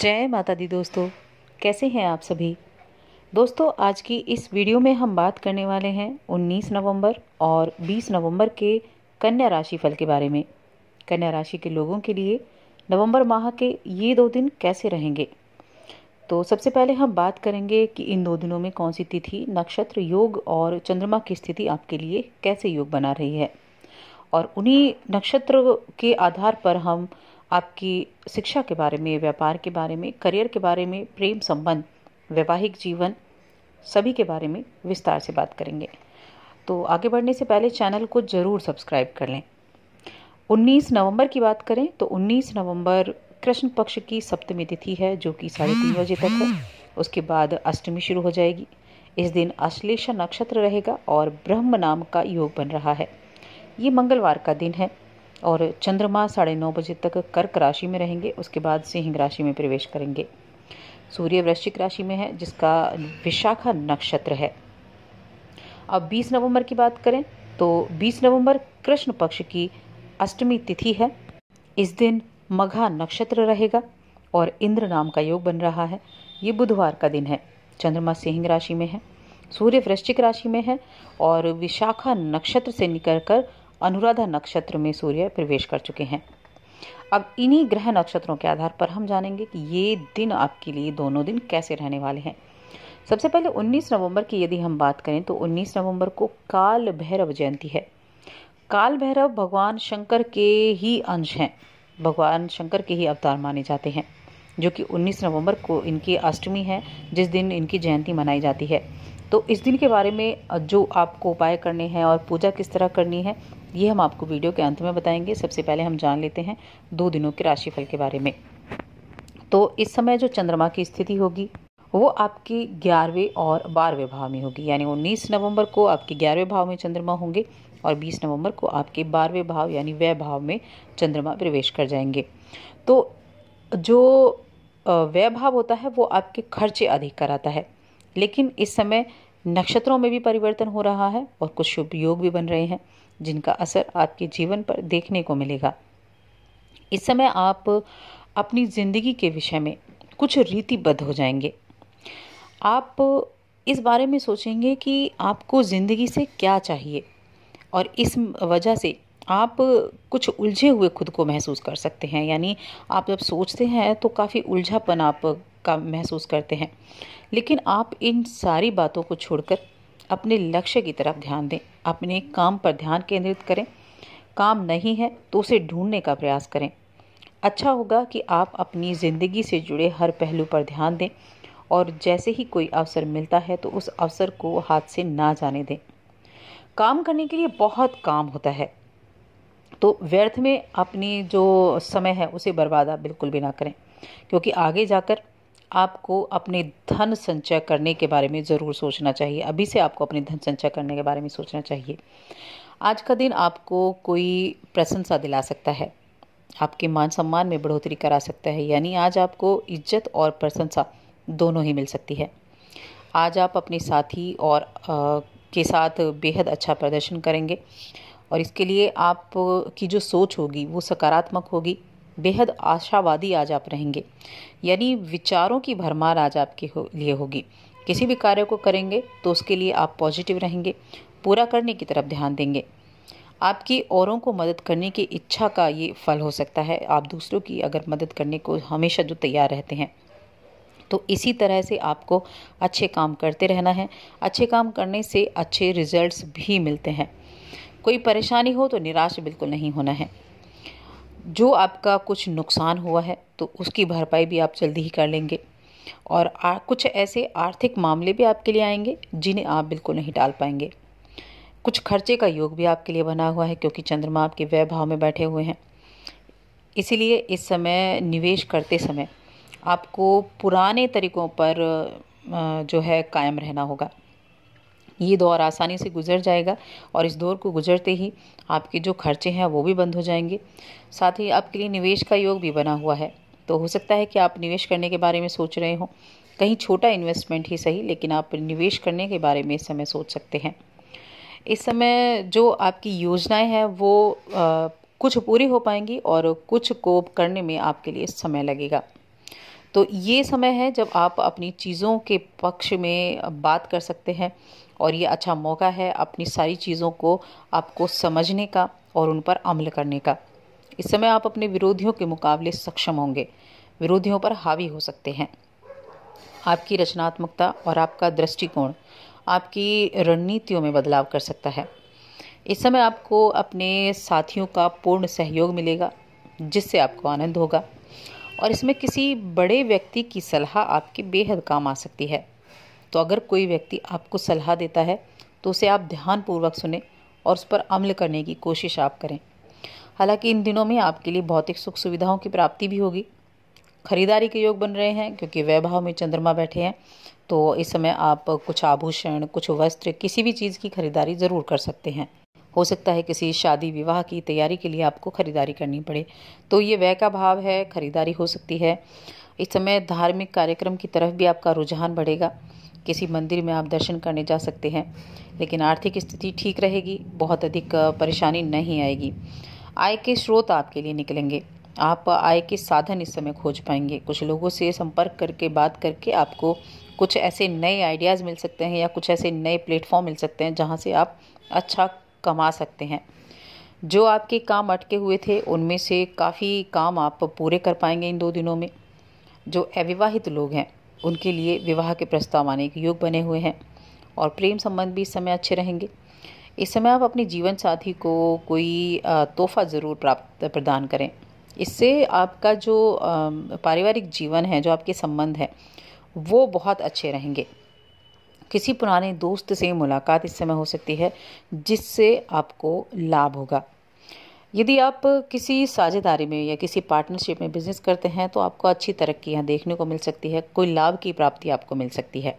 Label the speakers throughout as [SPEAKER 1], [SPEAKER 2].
[SPEAKER 1] जय माता दी दोस्तों कैसे हैं आप सभी दोस्तों आज की इस वीडियो में हम बात करने वाले हैं 19 नवंबर और 20 नवंबर के कन्या राशि फल के बारे में कन्या राशि के लोगों के लिए नवंबर माह के ये दो दिन कैसे रहेंगे तो सबसे पहले हम बात करेंगे कि इन दो दिनों में कौन सी तिथि नक्षत्र योग और चंद्रमा की स्थिति आपके लिए कैसे योग बना रही है और उन्हीं नक्षत्र के आधार पर हम आपकी शिक्षा के बारे में व्यापार के बारे में करियर के बारे में प्रेम संबंध वैवाहिक जीवन सभी के बारे में विस्तार से बात करेंगे तो आगे बढ़ने से पहले चैनल को ज़रूर सब्सक्राइब कर लें 19 नवंबर की बात करें तो 19 नवंबर कृष्ण पक्ष की सप्तमी तिथि है जो कि साढ़े तीन बजे तक है उसके बाद अष्टमी शुरू हो जाएगी इस दिन अश्लेषा नक्षत्र रहेगा और ब्रह्म नाम का योग बन रहा है ये मंगलवार का दिन है और चंद्रमा साढ़े नौ बजे तक कर्क राशि में रहेंगे उसके बाद सिंह राशि में प्रवेश करेंगे सूर्य वृश्चिक राशि में है जिसका विशाखा नक्षत्र है अब 20 नवंबर की बात करें तो 20 नवंबर कृष्ण पक्ष की अष्टमी तिथि है इस दिन मघा नक्षत्र रहेगा और इंद्र नाम का योग बन रहा है ये बुधवार का दिन है चंद्रमा सिंह राशि में है सूर्य वृश्चिक राशि में है और विशाखा नक्षत्र से निकलकर अनुराधा नक्षत्र में सूर्य प्रवेश कर चुके हैं अब इन्हीं ग्रह नक्षत्रों के आधार पर हम जानेंगे कि ये दिन आपके लिए दोनों दिन कैसे रहने वाले हैं सबसे पहले 19 नवंबर की यदि हम बात करें तो 19 नवंबर को काल भैरव जयंती है काल भैरव भगवान शंकर के ही अंश हैं भगवान शंकर के ही अवतार माने जाते हैं जो कि 19 नवंबर को इनकी अष्टमी है जिस दिन इनकी जयंती मनाई जाती है तो इस दिन के बारे में जो आपको उपाय करने हैं और पूजा किस तरह करनी है ये हम आपको वीडियो के अंत में बताएंगे सबसे पहले हम जान लेते हैं दो दिनों के राशिफल के बारे में तो इस समय जो चंद्रमा की स्थिति होगी वो आपकी ग्यारहवें और बारहवें भाव में होगी यानी उन्नीस नवंबर को आपके ग्यारहवें भाव में चंद्रमा होंगे और 20 नवंबर को आपके बारहवें भाव यानी व्यय भाव में चंद्रमा प्रवेश कर जाएंगे तो जो व्यय भाव होता है वो आपके खर्चे अधिक कराता है लेकिन इस समय नक्षत्रों में भी परिवर्तन हो रहा है और कुछ शुभ योग भी बन रहे हैं जिनका असर आपके जीवन पर देखने को मिलेगा इस समय आप अपनी ज़िंदगी के विषय में कुछ रीतिबद्ध हो जाएंगे आप इस बारे में सोचेंगे कि आपको ज़िंदगी से क्या चाहिए और इस वजह से आप कुछ उलझे हुए खुद को महसूस कर सकते हैं यानी आप जब सोचते हैं तो काफ़ी उलझापन आप का महसूस करते हैं लेकिन आप इन सारी बातों को छोड़कर अपने लक्ष्य की तरफ ध्यान दें अपने काम पर ध्यान केंद्रित करें काम नहीं है तो उसे ढूंढने का प्रयास करें अच्छा होगा कि आप अपनी ज़िंदगी से जुड़े हर पहलू पर ध्यान दें और जैसे ही कोई अवसर मिलता है तो उस अवसर को हाथ से ना जाने दें काम करने के लिए बहुत काम होता है तो व्यर्थ में अपनी जो समय है उसे बर्बाद आप बिल्कुल भी ना करें क्योंकि आगे जाकर आपको अपने धन संचय करने के बारे में ज़रूर सोचना चाहिए अभी से आपको अपने धन संचय करने के बारे में सोचना चाहिए आज का दिन आपको कोई प्रशंसा दिला सकता है आपके मान सम्मान में बढ़ोतरी करा सकता है यानी आज आपको इज्जत और प्रशंसा दोनों ही मिल सकती है आज आप अपने साथी और आ, के साथ बेहद अच्छा प्रदर्शन करेंगे और इसके लिए आप की जो सोच होगी वो सकारात्मक होगी बेहद आशावादी आज आप रहेंगे यानी विचारों की भरमार आज आपके हो, लिए होगी किसी भी कार्य को करेंगे तो उसके लिए आप पॉजिटिव रहेंगे पूरा करने की तरफ ध्यान देंगे आपकी औरों को मदद करने की इच्छा का ये फल हो सकता है आप दूसरों की अगर मदद करने को हमेशा जो तैयार रहते हैं तो इसी तरह से आपको अच्छे काम करते रहना है अच्छे काम करने से अच्छे रिजल्ट्स भी मिलते हैं कोई परेशानी हो तो निराश बिल्कुल नहीं होना है जो आपका कुछ नुकसान हुआ है तो उसकी भरपाई भी आप जल्दी ही कर लेंगे और आ, कुछ ऐसे आर्थिक मामले भी आपके लिए आएंगे जिन्हें आप बिल्कुल नहीं डाल पाएंगे कुछ खर्चे का योग भी आपके लिए बना हुआ है क्योंकि चंद्रमा आपके व्यय भाव में बैठे हुए हैं इसीलिए इस समय निवेश करते समय आपको पुराने तरीकों पर जो है कायम रहना होगा ये दौर आसानी से गुजर जाएगा और इस दौर को गुजरते ही आपके जो खर्चे हैं वो भी बंद हो जाएंगे साथ ही आपके लिए निवेश का योग भी बना हुआ है तो हो सकता है कि आप निवेश करने के बारे में सोच रहे हों कहीं छोटा इन्वेस्टमेंट ही सही लेकिन आप निवेश करने के बारे में इस समय सोच सकते हैं इस समय जो आपकी योजनाएं हैं वो आ, कुछ पूरी हो पाएंगी और कुछ को करने में आपके लिए समय लगेगा तो ये समय है जब आप अपनी चीज़ों के पक्ष में बात कर सकते हैं और ये अच्छा मौका है अपनी सारी चीज़ों को आपको समझने का और उन पर अमल करने का इस समय आप अपने विरोधियों के मुकाबले सक्षम होंगे विरोधियों पर हावी हो सकते हैं आपकी रचनात्मकता और आपका दृष्टिकोण आपकी रणनीतियों में बदलाव कर सकता है इस समय आपको अपने साथियों का पूर्ण सहयोग मिलेगा जिससे आपको आनंद होगा और इसमें किसी बड़े व्यक्ति की सलाह आपके बेहद काम आ सकती है तो अगर कोई व्यक्ति आपको सलाह देता है तो उसे आप ध्यानपूर्वक सुने और उस पर अमल करने की कोशिश आप करें हालांकि इन दिनों में आपके लिए भौतिक सुख सुविधाओं की प्राप्ति भी होगी खरीदारी के योग बन रहे हैं क्योंकि वैभव में चंद्रमा बैठे हैं तो इस समय आप कुछ आभूषण कुछ वस्त्र किसी भी चीज़ की खरीदारी ज़रूर कर सकते हैं हो सकता है किसी शादी विवाह की तैयारी के लिए आपको खरीदारी करनी पड़े तो ये व्यय का भाव है खरीदारी हो सकती है इस समय धार्मिक कार्यक्रम की तरफ भी आपका रुझान बढ़ेगा किसी मंदिर में आप दर्शन करने जा सकते हैं लेकिन आर्थिक स्थिति ठीक रहेगी बहुत अधिक परेशानी नहीं आएगी आय के स्रोत आपके लिए निकलेंगे आप आय के साधन इस समय खोज पाएंगे कुछ लोगों से संपर्क करके बात करके आपको कुछ ऐसे नए आइडियाज़ मिल सकते हैं या कुछ ऐसे नए प्लेटफॉर्म मिल सकते हैं जहाँ से आप अच्छा कमा सकते हैं जो आपके काम अटके हुए थे उनमें से काफ़ी काम आप पूरे कर पाएंगे इन दो दिनों में जो अविवाहित लोग हैं उनके लिए विवाह के प्रस्ताव आने के योग बने हुए हैं और प्रेम संबंध भी इस समय अच्छे रहेंगे इस समय आप अपने जीवन साथी को कोई तोहफा ज़रूर प्राप्त प्रदान करें इससे आपका जो पारिवारिक जीवन है जो आपके संबंध है वो बहुत अच्छे रहेंगे किसी पुराने दोस्त से मुलाकात इस समय हो सकती है जिससे आपको लाभ होगा यदि आप किसी साझेदारी में या किसी पार्टनरशिप में बिजनेस करते हैं तो आपको अच्छी तरक्की यहाँ देखने को मिल सकती है कोई लाभ की प्राप्ति आपको मिल सकती है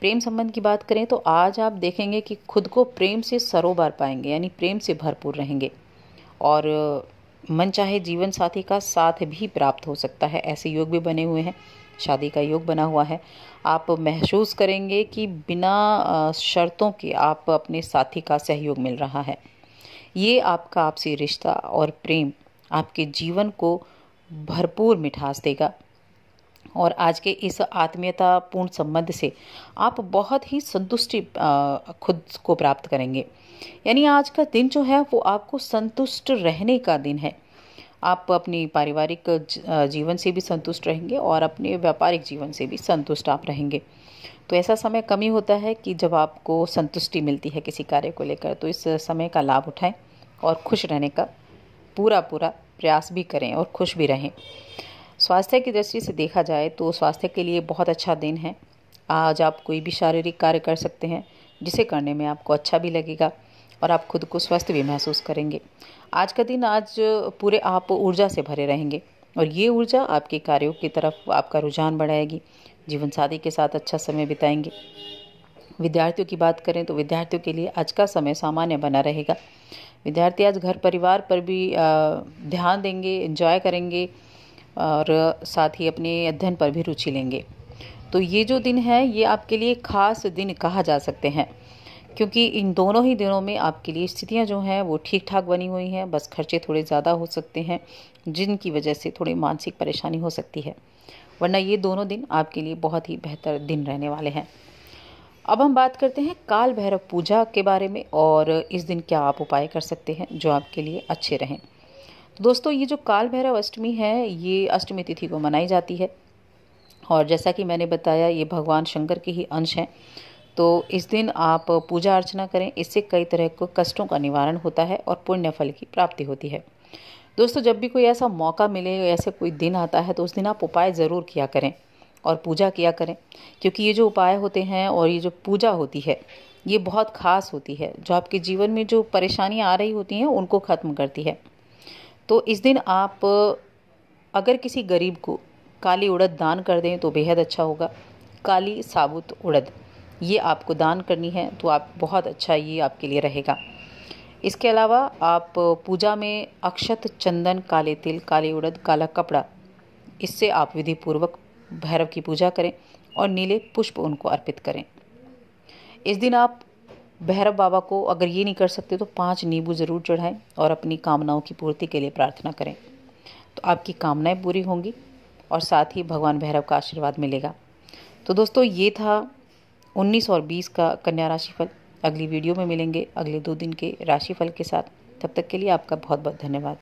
[SPEAKER 1] प्रेम संबंध की बात करें तो आज आप देखेंगे कि खुद को प्रेम से सरोवर पाएंगे यानी प्रेम से भरपूर रहेंगे और मन चाहे जीवन साथी का साथ भी प्राप्त हो सकता है ऐसे योग भी बने हुए हैं शादी का योग बना हुआ है आप महसूस करेंगे कि बिना शर्तों के आप अपने साथी का सहयोग मिल रहा है ये आपका आपसी रिश्ता और प्रेम आपके जीवन को भरपूर मिठास देगा और आज के इस आत्मीयतापूर्ण संबंध से आप बहुत ही संतुष्टि खुद को प्राप्त करेंगे यानी आज का दिन जो है वो आपको संतुष्ट रहने का दिन है आप अपनी पारिवारिक जीवन से भी संतुष्ट रहेंगे और अपने व्यापारिक जीवन से भी संतुष्ट आप रहेंगे तो ऐसा समय कम ही होता है कि जब आपको संतुष्टि मिलती है किसी कार्य को लेकर तो इस समय का लाभ उठाएं और खुश रहने का पूरा पूरा प्रयास भी करें और खुश भी रहें स्वास्थ्य की दृष्टि से देखा जाए तो स्वास्थ्य के लिए बहुत अच्छा दिन है आज आप कोई भी शारीरिक कार्य कर सकते हैं जिसे करने में आपको अच्छा भी लगेगा और आप खुद को स्वस्थ भी महसूस करेंगे आज का दिन आज पूरे आप ऊर्जा से भरे रहेंगे और ये ऊर्जा आपके कार्यों की तरफ आपका रुझान बढ़ाएगी जीवन साथी के साथ अच्छा समय बिताएंगे विद्यार्थियों की बात करें तो विद्यार्थियों के लिए आज का समय सामान्य बना रहेगा विद्यार्थी आज घर परिवार पर भी ध्यान देंगे एंजॉय करेंगे और साथ ही अपने अध्ययन पर भी रुचि लेंगे तो ये जो दिन है ये आपके लिए खास दिन कहा जा सकते हैं क्योंकि इन दोनों ही दिनों में आपके लिए स्थितियां जो हैं वो ठीक ठाक बनी हुई हैं बस खर्चे थोड़े ज़्यादा हो सकते हैं जिनकी वजह से थोड़ी मानसिक परेशानी हो सकती है वरना ये दोनों दिन आपके लिए बहुत ही बेहतर दिन रहने वाले हैं अब हम बात करते हैं काल भैरव पूजा के बारे में और इस दिन क्या आप उपाय कर सकते हैं जो आपके लिए अच्छे रहें तो दोस्तों ये जो काल भैरव अष्टमी है ये अष्टमी तिथि को मनाई जाती है और जैसा कि मैंने बताया ये भगवान शंकर के ही अंश हैं तो इस दिन आप पूजा अर्चना करें इससे कई तरह के कष्टों का निवारण होता है और पुण्य फल की प्राप्ति होती है दोस्तों जब भी कोई ऐसा मौका मिले ऐसे कोई दिन आता है तो उस दिन आप उपाय ज़रूर किया करें और पूजा किया करें क्योंकि ये जो उपाय होते हैं और ये जो पूजा होती है ये बहुत खास होती है जो आपके जीवन में जो परेशानियाँ आ रही होती हैं उनको ख़त्म करती है तो इस दिन आप अगर किसी गरीब को काली उड़द दान कर दें तो बेहद अच्छा होगा काली साबुत उड़द ये आपको दान करनी है तो आप बहुत अच्छा ये आपके लिए रहेगा इसके अलावा आप पूजा में अक्षत चंदन काले तिल काले उड़द काला कपड़ा इससे आप विधिपूर्वक भैरव की पूजा करें और नीले पुष्प उनको अर्पित करें इस दिन आप भैरव बाबा को अगर ये नहीं कर सकते तो पांच नींबू ज़रूर चढ़ाएं और अपनी कामनाओं की पूर्ति के लिए प्रार्थना करें तो आपकी कामनाएं पूरी होंगी और साथ ही भगवान भैरव का आशीर्वाद मिलेगा तो दोस्तों ये था 19 और 20 का कन्या राशिफल अगली वीडियो में मिलेंगे अगले दो दिन के राशिफल के साथ तब तक के लिए आपका बहुत बहुत धन्यवाद